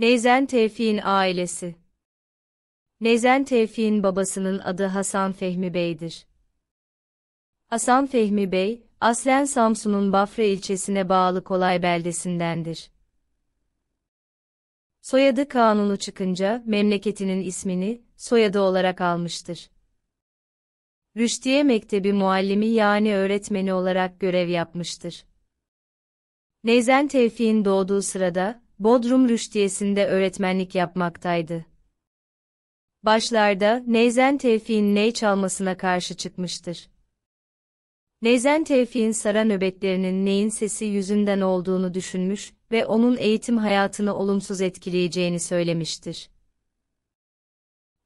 Neyzen Tevfik'in ailesi Neyzen Tevfik'in babasının adı Hasan Fehmi Bey'dir. Hasan Fehmi Bey, aslen Samsun'un Bafra ilçesine bağlı Kolay beldesindendir. Soyadı kanunu çıkınca memleketinin ismini soyadı olarak almıştır. Rüştiye Mektebi muallimi yani öğretmeni olarak görev yapmıştır. Neyzen Tevfik'in doğduğu sırada Bodrum Rüştiyesi'nde öğretmenlik yapmaktaydı. Başlarda Neyzen Tevfik'in ney çalmasına karşı çıkmıştır. Neyzen Tevfik'in sara nöbetlerinin neyin sesi yüzünden olduğunu düşünmüş ve onun eğitim hayatını olumsuz etkileyeceğini söylemiştir.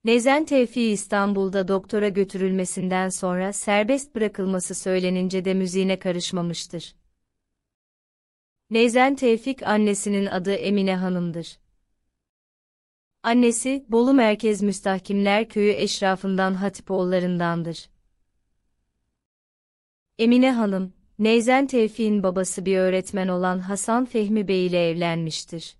Nezen Tevfik'i İstanbul'da doktora götürülmesinden sonra serbest bırakılması söylenince de müziğine karışmamıştır. Neyzen Tevfik annesinin adı Emine Hanım'dır. Annesi, Bolu Merkez Müstahkimler Köyü eşrafından Hatipoğullarındandır. Emine Hanım, Neyzen Tevfik'in babası bir öğretmen olan Hasan Fehmi Bey ile evlenmiştir.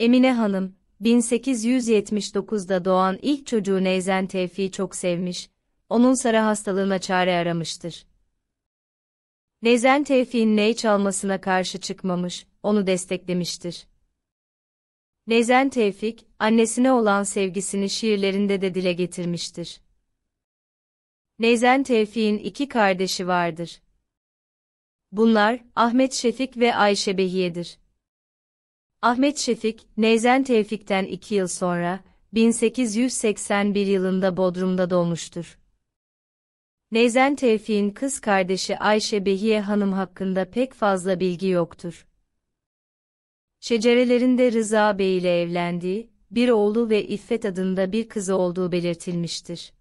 Emine Hanım, 1879'da doğan ilk çocuğu Neyzen Tevfik'i çok sevmiş, onun sarı hastalığına çare aramıştır. Nezen Tevfik'in ney çalmasına karşı çıkmamış, onu desteklemiştir. Nezen Tevfik, annesine olan sevgisini şiirlerinde de dile getirmiştir. Nezen Tevfik'in iki kardeşi vardır. Bunlar, Ahmet Şefik ve Ayşe Behiye'dir. Ahmet Şefik, Nezen Tevfik'ten iki yıl sonra, 1881 yılında Bodrum'da doğmuştur. Neyzen Tevfik'in kız kardeşi Ayşe Behiye Hanım hakkında pek fazla bilgi yoktur. Şecerelerinde Rıza Bey ile evlendiği, bir oğlu ve İffet adında bir kızı olduğu belirtilmiştir.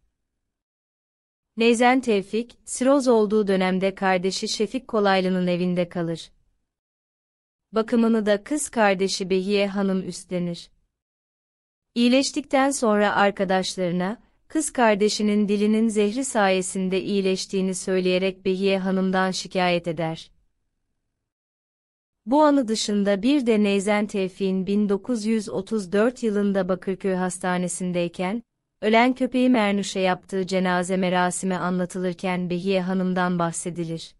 Neyzen Tevfik, siroz olduğu dönemde kardeşi Şefik Kolaylı'nın evinde kalır. Bakımını da kız kardeşi Behiye Hanım üstlenir. İyileştikten sonra arkadaşlarına, kız kardeşinin dilinin zehri sayesinde iyileştiğini söyleyerek Behiye Hanım'dan şikayet eder. Bu anı dışında bir de Neyzen Tevfik'in 1934 yılında Bakırköy Hastanesi'ndeyken, ölen köpeği Mernuş'a yaptığı cenaze merasimi anlatılırken Behiye Hanım'dan bahsedilir.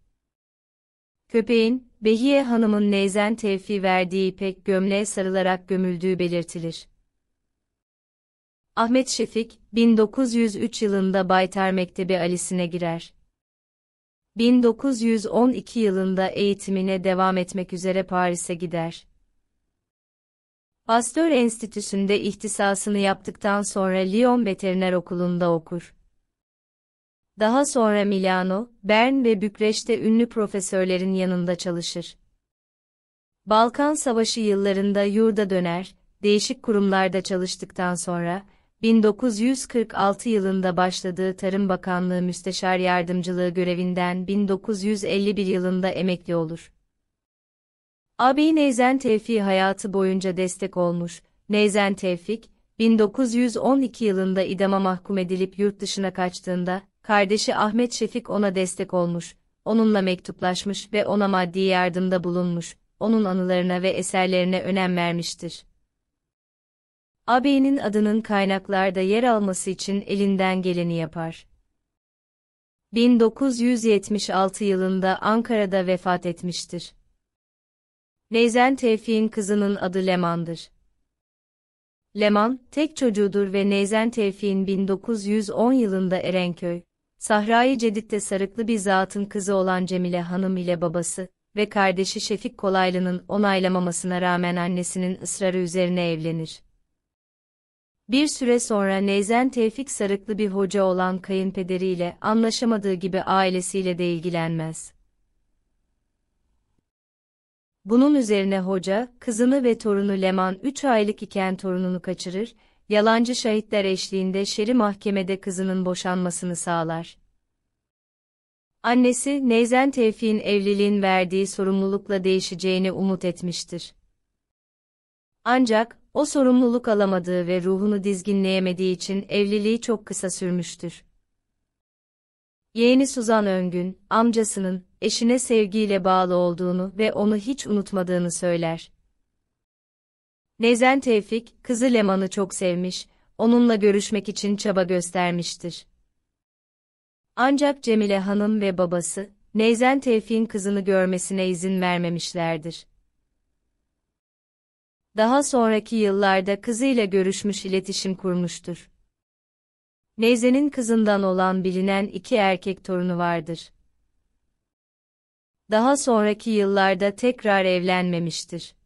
Köpeğin, Behiye Hanım'ın Neyzen Tevfik'i verdiği ipek gömleğe sarılarak gömüldüğü belirtilir. Ahmet Şefik, 1903 yılında Baytar Mektebi Ali'sine girer. 1912 yılında eğitimine devam etmek üzere Paris'e gider. Pasteur Enstitüsü'nde ihtisasını yaptıktan sonra Lyon Veteriner Okulu'nda okur. Daha sonra Milano, Bern ve Bükreş'te ünlü profesörlerin yanında çalışır. Balkan Savaşı yıllarında yurda döner, değişik kurumlarda çalıştıktan sonra 1946 yılında başladığı Tarım Bakanlığı Müsteşar Yardımcılığı görevinden 1951 yılında emekli olur. Abi Neyzen Tevfik'i hayatı boyunca destek olmuş, Neyzen Tevfik, 1912 yılında idama mahkum edilip yurt dışına kaçtığında, kardeşi Ahmet Şefik ona destek olmuş, onunla mektuplaşmış ve ona maddi yardımda bulunmuş, onun anılarına ve eserlerine önem vermiştir. AB'nin adının kaynaklarda yer alması için elinden geleni yapar. 1976 yılında Ankara'da vefat etmiştir. Neyzen Tevfik'in kızının adı Leman'dır. Leman, tek çocuğudur ve Neyzen Tevfik'in 1910 yılında Erenköy, Sahra-i Cedid'de sarıklı bir zatın kızı olan Cemile Hanım ile babası ve kardeşi Şefik Kolaylı'nın onaylamamasına rağmen annesinin ısrarı üzerine evlenir. Bir süre sonra Neyzen Tevfik Sarıklı bir hoca olan kayınpederiyle anlaşamadığı gibi ailesiyle de ilgilenmez. Bunun üzerine hoca, kızını ve torunu Leman 3 aylık iken torununu kaçırır, yalancı şahitler eşliğinde şeri mahkemede kızının boşanmasını sağlar. Annesi Neyzen Tevfik'in evliliğin verdiği sorumlulukla değişeceğini umut etmiştir. Ancak o sorumluluk alamadığı ve ruhunu dizginleyemediği için evliliği çok kısa sürmüştür. Yeğeni Suzan Öngün, amcasının eşine sevgiyle bağlı olduğunu ve onu hiç unutmadığını söyler. Nezen Tevfik, kızı Leman'ı çok sevmiş, onunla görüşmek için çaba göstermiştir. Ancak Cemile Hanım ve babası, Neyzen Tevfik'in kızını görmesine izin vermemişlerdir daha sonraki yıllarda kızıyla görüşmüş iletişim kurmuştur. Neyze'nin kızından olan bilinen iki erkek torunu vardır. Daha sonraki yıllarda tekrar evlenmemiştir.